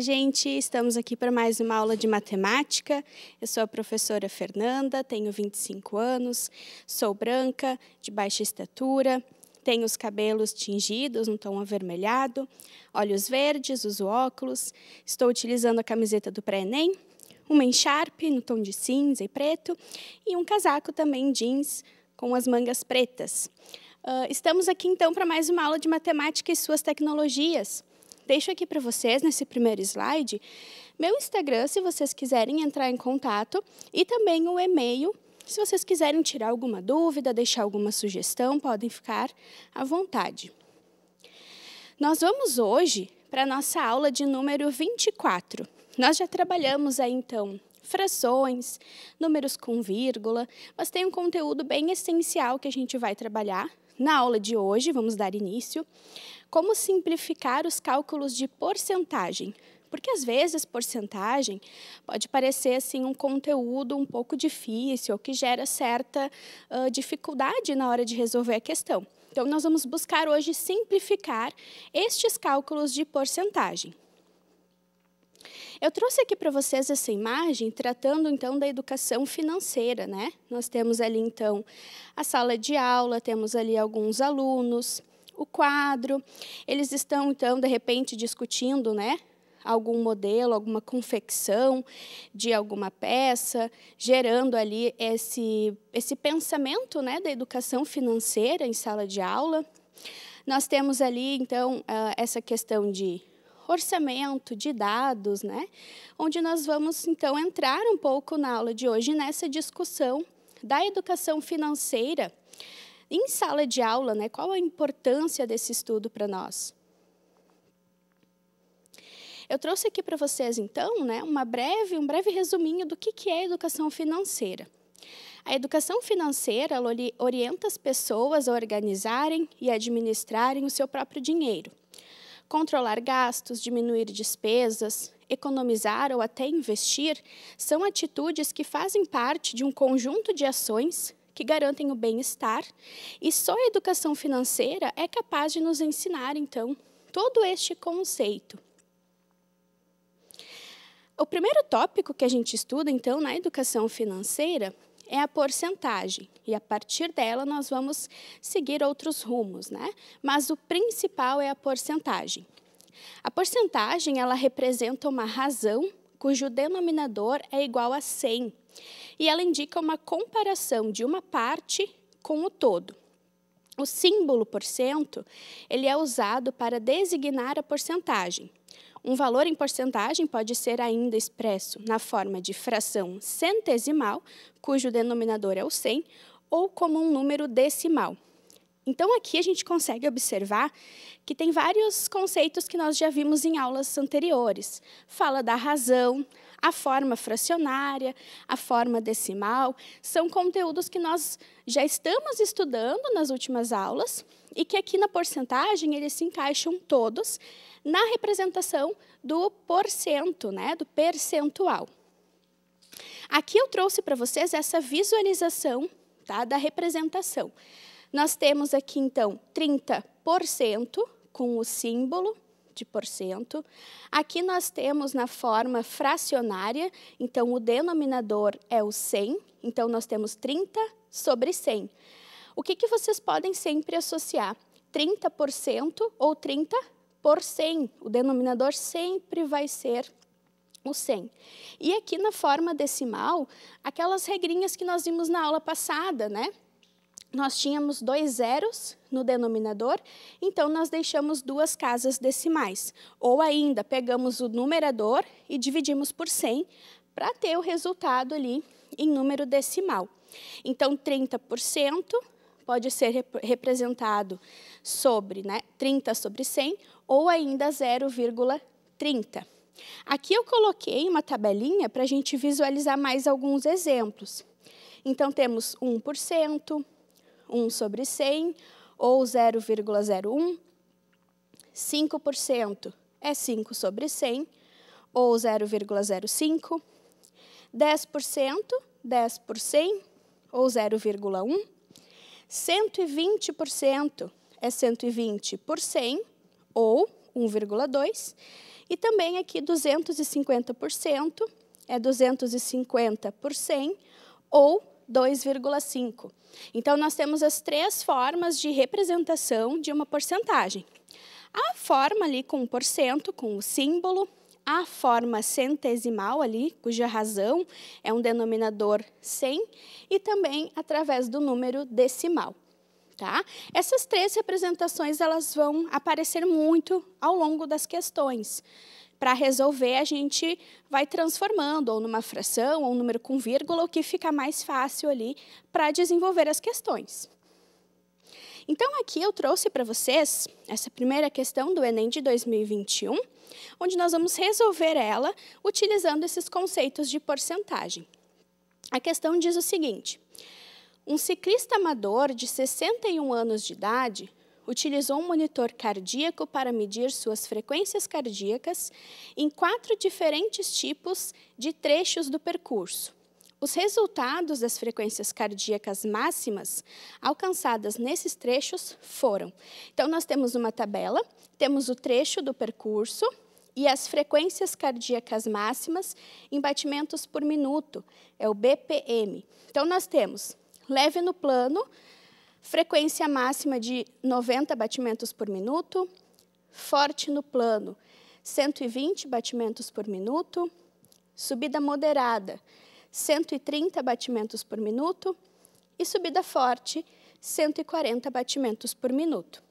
gente! Estamos aqui para mais uma aula de matemática. Eu sou a professora Fernanda, tenho 25 anos, sou branca, de baixa estatura, tenho os cabelos tingidos, um tom avermelhado, olhos verdes, uso óculos, estou utilizando a camiseta do pré-ENEM, uma encharpe no tom de cinza e preto e um casaco também jeans com as mangas pretas. Uh, estamos aqui então para mais uma aula de matemática e suas tecnologias deixo aqui para vocês nesse primeiro slide meu Instagram, se vocês quiserem entrar em contato, e também o e-mail. Se vocês quiserem tirar alguma dúvida, deixar alguma sugestão, podem ficar à vontade. Nós vamos hoje para a nossa aula de número 24. Nós já trabalhamos aí então frações, números com vírgula, mas tem um conteúdo bem essencial que a gente vai trabalhar na aula de hoje, vamos dar início, como simplificar os cálculos de porcentagem. Porque às vezes porcentagem pode parecer assim um conteúdo um pouco difícil ou que gera certa uh, dificuldade na hora de resolver a questão. Então nós vamos buscar hoje simplificar estes cálculos de porcentagem. Eu trouxe aqui para vocês essa imagem, tratando então da educação financeira, né? Nós temos ali então a sala de aula, temos ali alguns alunos, o quadro. Eles estão então de repente discutindo, né? algum modelo, alguma confecção de alguma peça, gerando ali esse, esse pensamento né, da educação financeira em sala de aula. Nós temos ali, então, ah, essa questão de orçamento, de dados, né? Onde nós vamos então entrar um pouco na aula de hoje nessa discussão da educação financeira em sala de aula, né? Qual a importância desse estudo para nós? Eu trouxe aqui para vocês então, né, uma breve, um breve resuminho do que que é educação financeira. A educação financeira orienta as pessoas a organizarem e administrarem o seu próprio dinheiro. Controlar gastos, diminuir despesas, economizar ou até investir são atitudes que fazem parte de um conjunto de ações que garantem o bem-estar, e só a educação financeira é capaz de nos ensinar, então, todo este conceito. O primeiro tópico que a gente estuda, então, na educação financeira é a porcentagem. E a partir dela nós vamos seguir outros rumos, né? Mas o principal é a porcentagem. A porcentagem, ela representa uma razão cujo denominador é igual a 100. E ela indica uma comparação de uma parte com o todo. O símbolo porcento ele é usado para designar a porcentagem, um valor em porcentagem pode ser ainda expresso na forma de fração centesimal, cujo denominador é o 100, ou como um número decimal. Então, aqui a gente consegue observar que tem vários conceitos que nós já vimos em aulas anteriores. Fala da razão, a forma fracionária, a forma decimal, são conteúdos que nós já estamos estudando nas últimas aulas e que aqui na porcentagem eles se encaixam todos na representação do porcento, né, do percentual. Aqui eu trouxe para vocês essa visualização tá, da representação. Nós temos aqui, então, 30% com o símbolo de porcento. Aqui nós temos na forma fracionária, então o denominador é o 100, então nós temos 30 sobre 100. O que, que vocês podem sempre associar? 30% ou 30 por 100. O denominador sempre vai ser o 100. E aqui na forma decimal, aquelas regrinhas que nós vimos na aula passada, né? Nós tínhamos dois zeros no denominador, então nós deixamos duas casas decimais. Ou ainda, pegamos o numerador e dividimos por 100 para ter o resultado ali em número decimal. Então, 30% pode ser rep representado sobre né, 30 sobre 100 ou ainda 0,30. Aqui eu coloquei uma tabelinha para a gente visualizar mais alguns exemplos. Então, temos 1%, 1 sobre 100, ou 0,01, 5% é 5 sobre 100, ou 0,05, 10%, 10 por 100, ou 0,1, 120% é 120 por 100, ou 1,2, e também aqui 250% é 250 por 100 ou 2,5. Então, nós temos as três formas de representação de uma porcentagem. A forma ali com o porcento, com o símbolo, a forma centesimal ali, cuja razão é um denominador 100, e também através do número decimal. Tá? Essas três representações elas vão aparecer muito ao longo das questões. Para resolver, a gente vai transformando ou numa fração ou um número com vírgula, o que fica mais fácil ali para desenvolver as questões. Então, aqui eu trouxe para vocês essa primeira questão do Enem de 2021, onde nós vamos resolver ela utilizando esses conceitos de porcentagem. A questão diz o seguinte: um ciclista amador de 61 anos de idade utilizou um monitor cardíaco para medir suas frequências cardíacas em quatro diferentes tipos de trechos do percurso. Os resultados das frequências cardíacas máximas alcançadas nesses trechos foram. Então, nós temos uma tabela, temos o trecho do percurso e as frequências cardíacas máximas em batimentos por minuto, é o BPM. Então, nós temos leve no plano, frequência máxima de 90 batimentos por minuto, forte no plano, 120 batimentos por minuto, subida moderada, 130 batimentos por minuto e subida forte, 140 batimentos por minuto.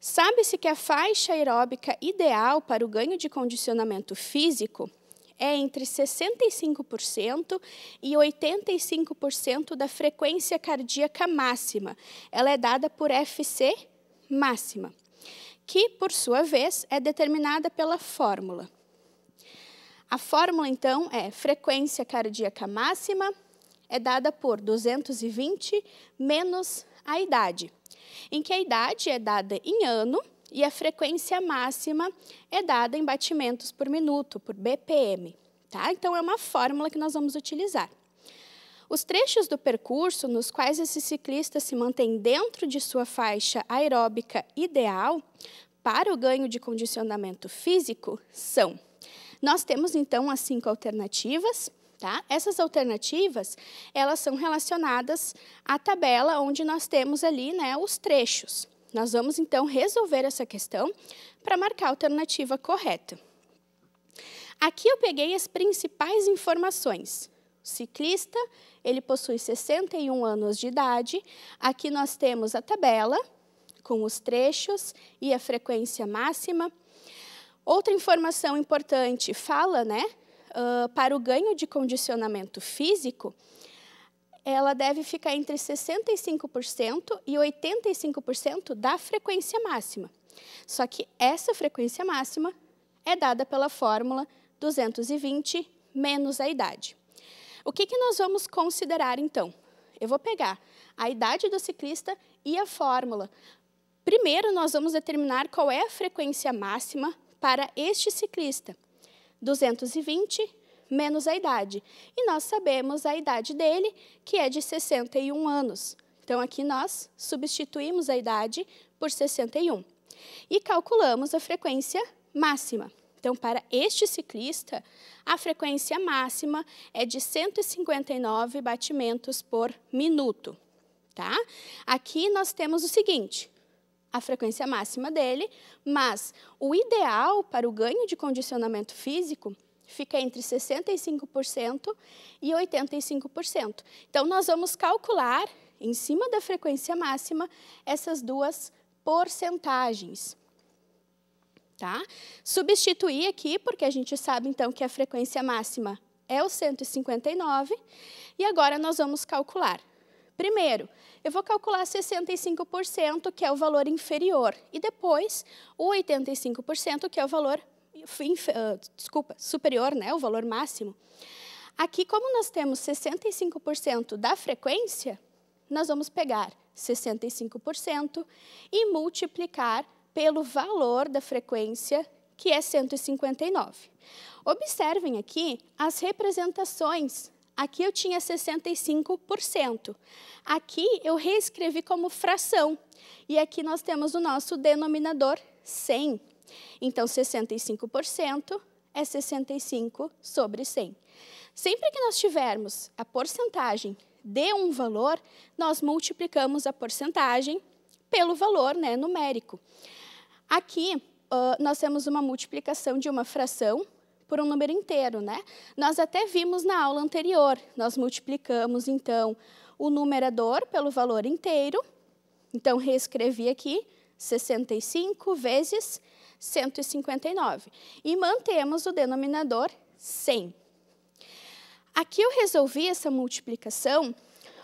Sabe-se que a faixa aeróbica ideal para o ganho de condicionamento físico é entre 65% e 85% da frequência cardíaca máxima. Ela é dada por FC máxima, que, por sua vez, é determinada pela fórmula. A fórmula, então, é frequência cardíaca máxima é dada por 220 menos a idade, em que a idade é dada em ano e a frequência máxima é dada em batimentos por minuto, por BPM. Tá? Então, é uma fórmula que nós vamos utilizar. Os trechos do percurso nos quais esse ciclista se mantém dentro de sua faixa aeróbica ideal para o ganho de condicionamento físico são. Nós temos então as cinco alternativas, tá? Essas alternativas, elas são relacionadas à tabela onde nós temos ali, né, os trechos. Nós vamos, então, resolver essa questão para marcar a alternativa correta. Aqui eu peguei as principais informações. O ciclista, ele possui 61 anos de idade. Aqui nós temos a tabela com os trechos e a frequência máxima. Outra informação importante fala, né, uh, para o ganho de condicionamento físico, ela deve ficar entre 65% e 85% da frequência máxima. Só que essa frequência máxima é dada pela fórmula 220 menos a idade. O que, que nós vamos considerar, então? Eu vou pegar a idade do ciclista e a fórmula. Primeiro, nós vamos determinar qual é a frequência máxima para este ciclista. 220 menos a idade. E nós sabemos a idade dele, que é de 61 anos. Então, aqui nós substituímos a idade por 61. E calculamos a frequência máxima. Então, para este ciclista, a frequência máxima é de 159 batimentos por minuto. Tá? Aqui nós temos o seguinte, a frequência máxima dele, mas o ideal para o ganho de condicionamento físico fica entre 65% e 85%. Então, nós vamos calcular, em cima da frequência máxima, essas duas porcentagens. Tá? Substituir aqui, porque a gente sabe, então, que a frequência máxima é o 159. E agora nós vamos calcular. Primeiro, eu vou calcular 65%, que é o valor inferior, e depois o 85%, que é o valor ah, desculpa, superior, né, o valor máximo. Aqui, como nós temos 65% da frequência, nós vamos pegar 65% e multiplicar pelo valor da frequência, que é 159. Observem aqui as representações. Aqui eu tinha 65%. Aqui eu reescrevi como fração. E aqui nós temos o nosso denominador 100. Então, 65% é 65 sobre 100. Sempre que nós tivermos a porcentagem de um valor, nós multiplicamos a porcentagem pelo valor né, numérico. Aqui, uh, nós temos uma multiplicação de uma fração por um número inteiro, né? Nós até vimos na aula anterior, nós multiplicamos, então, o numerador pelo valor inteiro, então, reescrevi aqui, 65 vezes 159. E mantemos o denominador 100. Aqui eu resolvi essa multiplicação.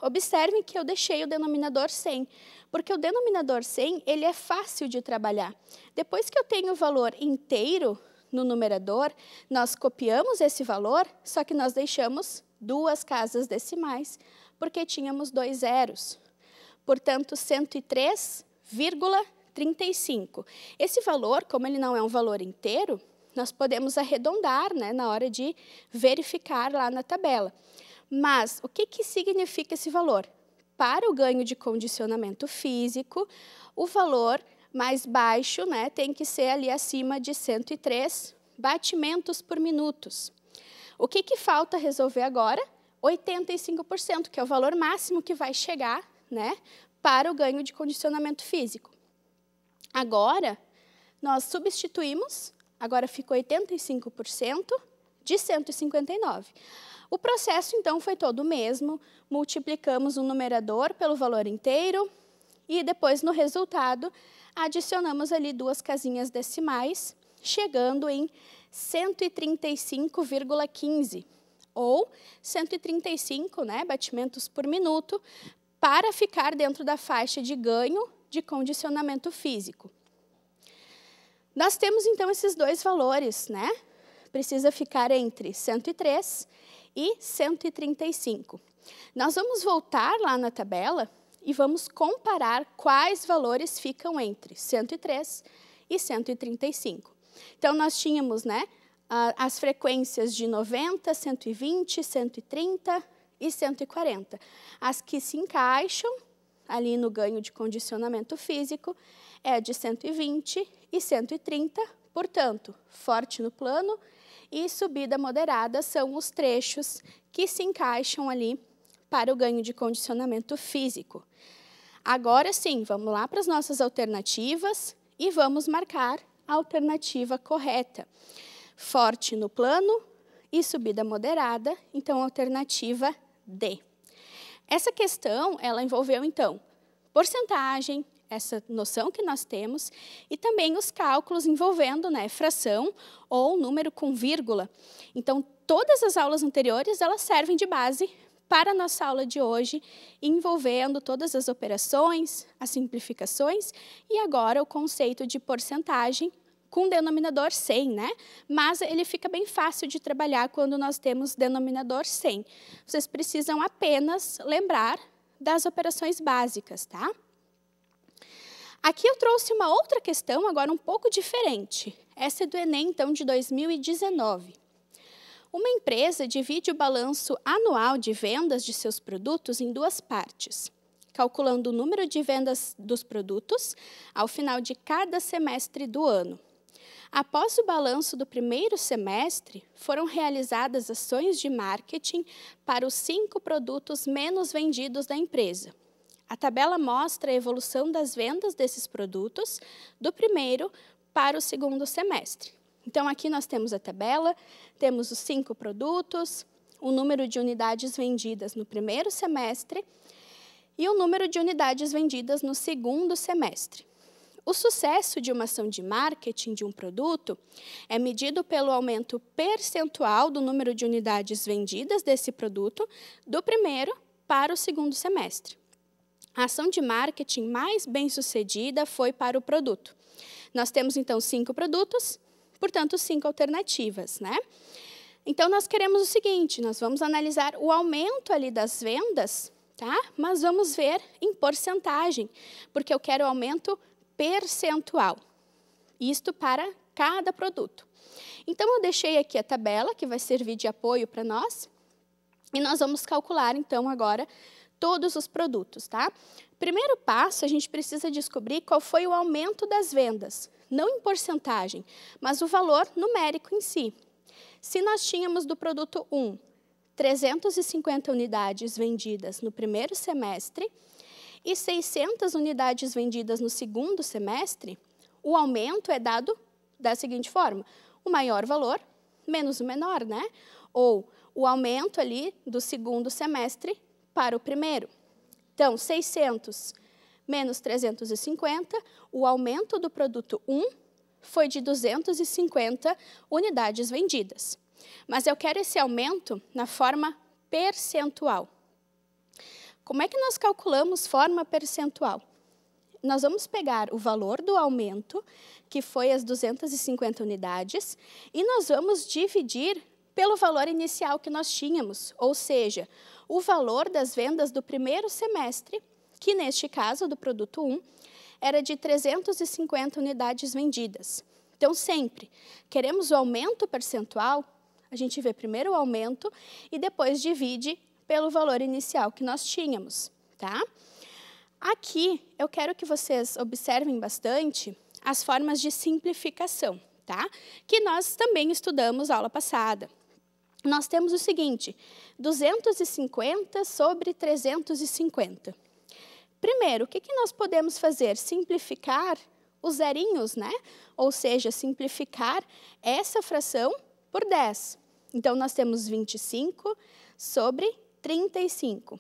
Observe que eu deixei o denominador 100, porque o denominador 100 ele é fácil de trabalhar. Depois que eu tenho o valor inteiro no numerador, nós copiamos esse valor, só que nós deixamos duas casas decimais, porque tínhamos dois zeros. Portanto, 103,5 35. Esse valor, como ele não é um valor inteiro, nós podemos arredondar né, na hora de verificar lá na tabela. Mas o que, que significa esse valor? Para o ganho de condicionamento físico, o valor mais baixo né, tem que ser ali acima de 103 batimentos por minutos. O que, que falta resolver agora? 85%, que é o valor máximo que vai chegar né, para o ganho de condicionamento físico. Agora, nós substituímos, agora ficou 85% de 159. O processo, então, foi todo o mesmo, multiplicamos o numerador pelo valor inteiro e depois, no resultado, adicionamos ali duas casinhas decimais, chegando em 135,15 ou 135 né, batimentos por minuto para ficar dentro da faixa de ganho de condicionamento físico. Nós temos então esses dois valores, né? Precisa ficar entre 103 e 135. Nós vamos voltar lá na tabela e vamos comparar quais valores ficam entre 103 e 135. Então, nós tínhamos né, as frequências de 90, 120, 130 e 140. As que se encaixam ali no ganho de condicionamento físico, é de 120 e 130, portanto, forte no plano e subida moderada são os trechos que se encaixam ali para o ganho de condicionamento físico. Agora sim, vamos lá para as nossas alternativas e vamos marcar a alternativa correta. Forte no plano e subida moderada, então alternativa D. Essa questão, ela envolveu, então, porcentagem, essa noção que nós temos, e também os cálculos envolvendo né, fração ou número com vírgula. Então, todas as aulas anteriores, elas servem de base para a nossa aula de hoje, envolvendo todas as operações, as simplificações e agora o conceito de porcentagem com denominador 100, né? Mas ele fica bem fácil de trabalhar quando nós temos denominador 100. Vocês precisam apenas lembrar das operações básicas, tá? Aqui eu trouxe uma outra questão, agora um pouco diferente. Essa é do Enem, então, de 2019. Uma empresa divide o balanço anual de vendas de seus produtos em duas partes, calculando o número de vendas dos produtos ao final de cada semestre do ano. Após o balanço do primeiro semestre, foram realizadas ações de marketing para os cinco produtos menos vendidos da empresa. A tabela mostra a evolução das vendas desses produtos do primeiro para o segundo semestre. Então, aqui nós temos a tabela, temos os cinco produtos, o número de unidades vendidas no primeiro semestre e o número de unidades vendidas no segundo semestre. O sucesso de uma ação de marketing de um produto é medido pelo aumento percentual do número de unidades vendidas desse produto do primeiro para o segundo semestre. A ação de marketing mais bem sucedida foi para o produto. Nós temos então cinco produtos, portanto, cinco alternativas, né? Então, nós queremos o seguinte: nós vamos analisar o aumento ali das vendas, tá? Mas vamos ver em porcentagem, porque eu quero aumento percentual. Isto para cada produto. Então, eu deixei aqui a tabela, que vai servir de apoio para nós. E nós vamos calcular, então, agora todos os produtos, tá? Primeiro passo, a gente precisa descobrir qual foi o aumento das vendas, não em porcentagem, mas o valor numérico em si. Se nós tínhamos do produto 1 350 unidades vendidas no primeiro semestre, e 600 unidades vendidas no segundo semestre, o aumento é dado da seguinte forma: o maior valor menos o menor, né? Ou o aumento ali do segundo semestre para o primeiro. Então, 600 menos 350, o aumento do produto 1 foi de 250 unidades vendidas. Mas eu quero esse aumento na forma percentual. Como é que nós calculamos forma percentual? Nós vamos pegar o valor do aumento, que foi as 250 unidades, e nós vamos dividir pelo valor inicial que nós tínhamos, ou seja, o valor das vendas do primeiro semestre, que neste caso, do produto 1, era de 350 unidades vendidas. Então, sempre queremos o aumento percentual, a gente vê primeiro o aumento e depois divide pelo valor inicial que nós tínhamos, tá? Aqui eu quero que vocês observem bastante as formas de simplificação, tá? Que nós também estudamos aula passada. Nós temos o seguinte: 250 sobre 350. Primeiro, o que, que nós podemos fazer? Simplificar os zerinhos, né? Ou seja, simplificar essa fração por 10. Então, nós temos 25 sobre 35.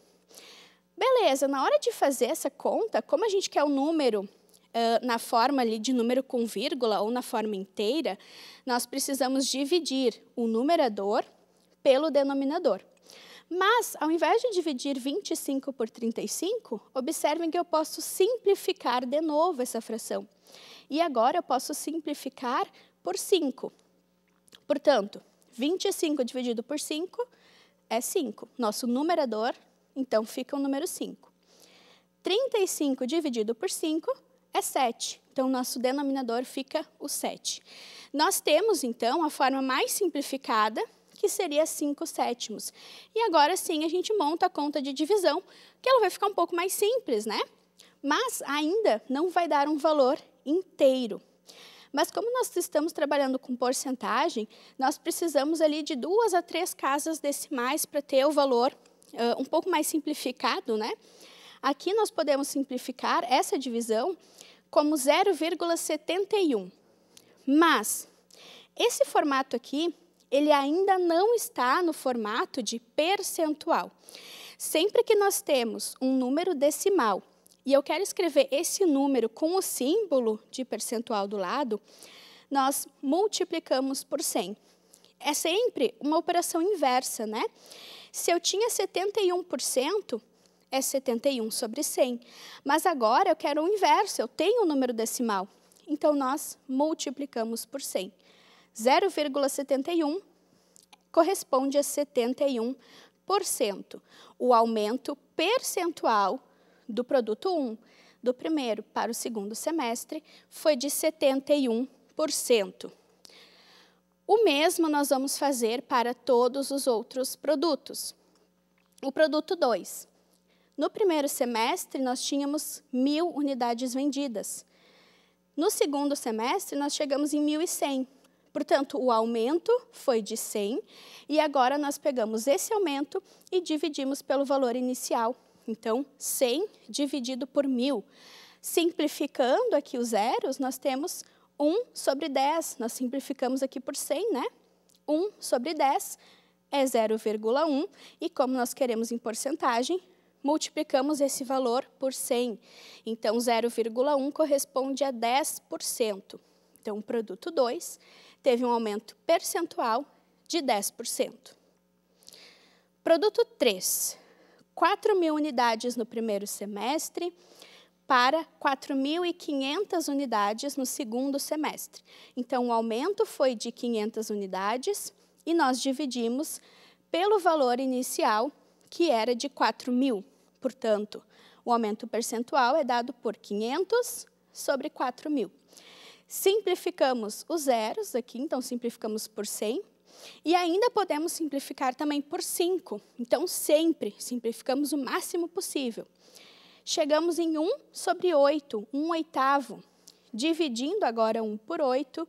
Beleza, na hora de fazer essa conta, como a gente quer o número uh, na forma ali de número com vírgula ou na forma inteira, nós precisamos dividir o numerador pelo denominador. Mas, ao invés de dividir 25 por 35, observem que eu posso simplificar de novo essa fração. E agora eu posso simplificar por 5. Portanto, 25 dividido por 5 é 5. Nosso numerador, então, fica o número 5. 35 dividido por 5 é 7. Então, nosso denominador fica o 7. Nós temos, então, a forma mais simplificada, que seria 5 sétimos. E agora sim, a gente monta a conta de divisão, que ela vai ficar um pouco mais simples, né? Mas ainda não vai dar um valor inteiro. Mas como nós estamos trabalhando com porcentagem, nós precisamos ali de duas a três casas decimais para ter o valor uh, um pouco mais simplificado, né? Aqui nós podemos simplificar essa divisão como 0,71. Mas esse formato aqui, ele ainda não está no formato de percentual. Sempre que nós temos um número decimal e eu quero escrever esse número com o símbolo de percentual do lado, nós multiplicamos por 100. É sempre uma operação inversa, né? Se eu tinha 71%, é 71 sobre 100. Mas agora eu quero o inverso, eu tenho o um número decimal. Então, nós multiplicamos por 100. 0,71 corresponde a 71%. O aumento percentual do produto 1 do primeiro para o segundo semestre foi de 71%. O mesmo nós vamos fazer para todos os outros produtos. O produto 2. No primeiro semestre, nós tínhamos mil unidades vendidas. No segundo semestre, nós chegamos em 1.100. Portanto, o aumento foi de 100 e agora nós pegamos esse aumento e dividimos pelo valor inicial então, 100 dividido por 1.000. Simplificando aqui os zeros, nós temos 1 sobre 10. Nós simplificamos aqui por 100, né? 1 sobre 10 é 0,1. E como nós queremos em porcentagem, multiplicamos esse valor por 100. Então, 0,1 corresponde a 10%. Então, o produto 2 teve um aumento percentual de 10%. Produto 3. 4 mil unidades no primeiro semestre para 4.500 unidades no segundo semestre. Então, o aumento foi de 500 unidades e nós dividimos pelo valor inicial, que era de 4 mil. Portanto, o aumento percentual é dado por 500 sobre 4 mil. Simplificamos os zeros aqui, então simplificamos por 100, e ainda podemos simplificar também por 5. Então, sempre simplificamos o máximo possível. Chegamos em 1 sobre 8, 1 oitavo. Dividindo agora 1 por 8,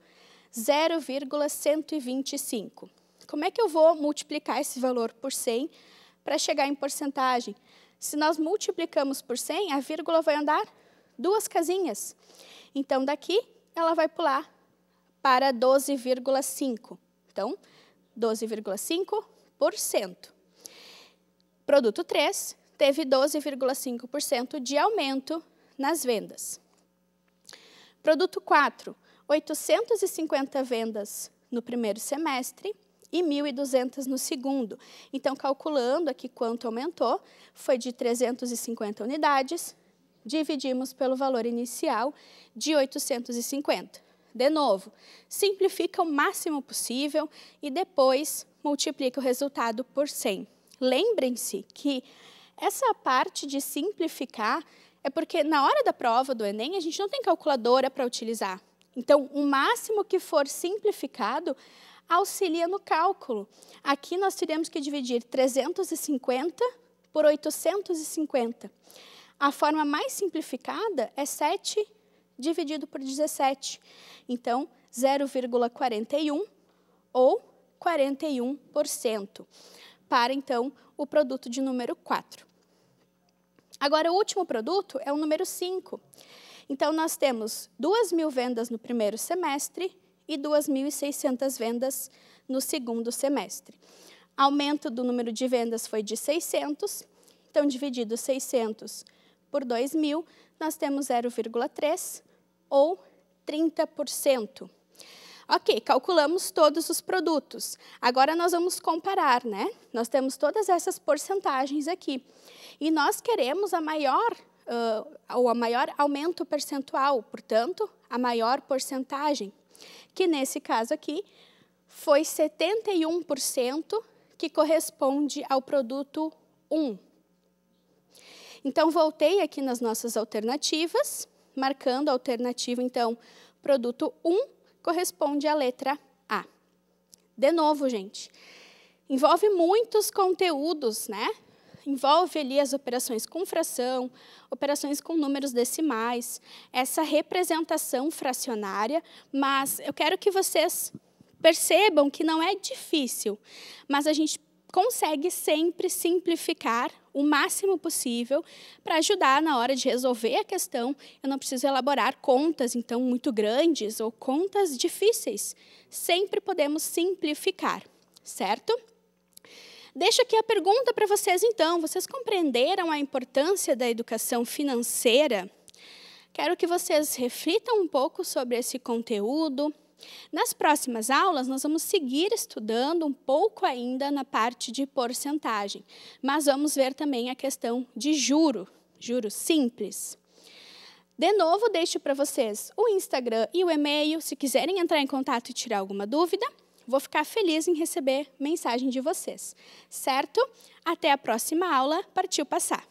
0,125. Como é que eu vou multiplicar esse valor por 100 para chegar em porcentagem? Se nós multiplicamos por 100, a vírgula vai andar duas casinhas. Então, daqui, ela vai pular para 12,5. Então, 12,5%. Produto 3 teve 12,5% de aumento nas vendas. Produto 4, 850 vendas no primeiro semestre e 1.200 no segundo. Então, calculando aqui quanto aumentou, foi de 350 unidades, dividimos pelo valor inicial de 850. De novo, simplifica o máximo possível e depois multiplica o resultado por 100. Lembrem-se que essa parte de simplificar é porque na hora da prova do Enem a gente não tem calculadora para utilizar. Então, o máximo que for simplificado auxilia no cálculo. Aqui nós teríamos que dividir 350 por 850. A forma mais simplificada é 7 dividido por 17. Então, 0,41 ou 41%, para então o produto de número 4. Agora, o último produto é o número 5. Então, nós temos 2.000 vendas no primeiro semestre e 2.600 vendas no segundo semestre. Aumento do número de vendas foi de 600, então, dividido 600 por 2.000, nós temos 0,3 ou 30%. Ok, calculamos todos os produtos. Agora nós vamos comparar, né? Nós temos todas essas porcentagens aqui. E nós queremos a maior, uh, ah, ou a maior aumento percentual, portanto, a maior porcentagem, que nesse caso aqui foi 71%, que corresponde ao produto 1. Então, voltei aqui nas nossas alternativas marcando a alternativa, então, produto 1 corresponde à letra A. De novo, gente, envolve muitos conteúdos, né? Envolve ali as operações com fração, operações com números decimais, essa representação fracionária, mas eu quero que vocês percebam que não é difícil, mas a gente consegue sempre simplificar o máximo possível para ajudar na hora de resolver a questão. Eu não preciso elaborar contas, então, muito grandes ou contas difíceis. Sempre podemos simplificar, certo? Deixo aqui a pergunta para vocês, então. Vocês compreenderam a importância da educação financeira? Quero que vocês reflitam um pouco sobre esse conteúdo, nas próximas aulas, nós vamos seguir estudando um pouco ainda na parte de porcentagem, mas vamos ver também a questão de juro, juro simples. De novo, deixo para vocês o Instagram e o e-mail. Se quiserem entrar em contato e tirar alguma dúvida, vou ficar feliz em receber mensagem de vocês, certo? Até a próxima aula. Partiu passar!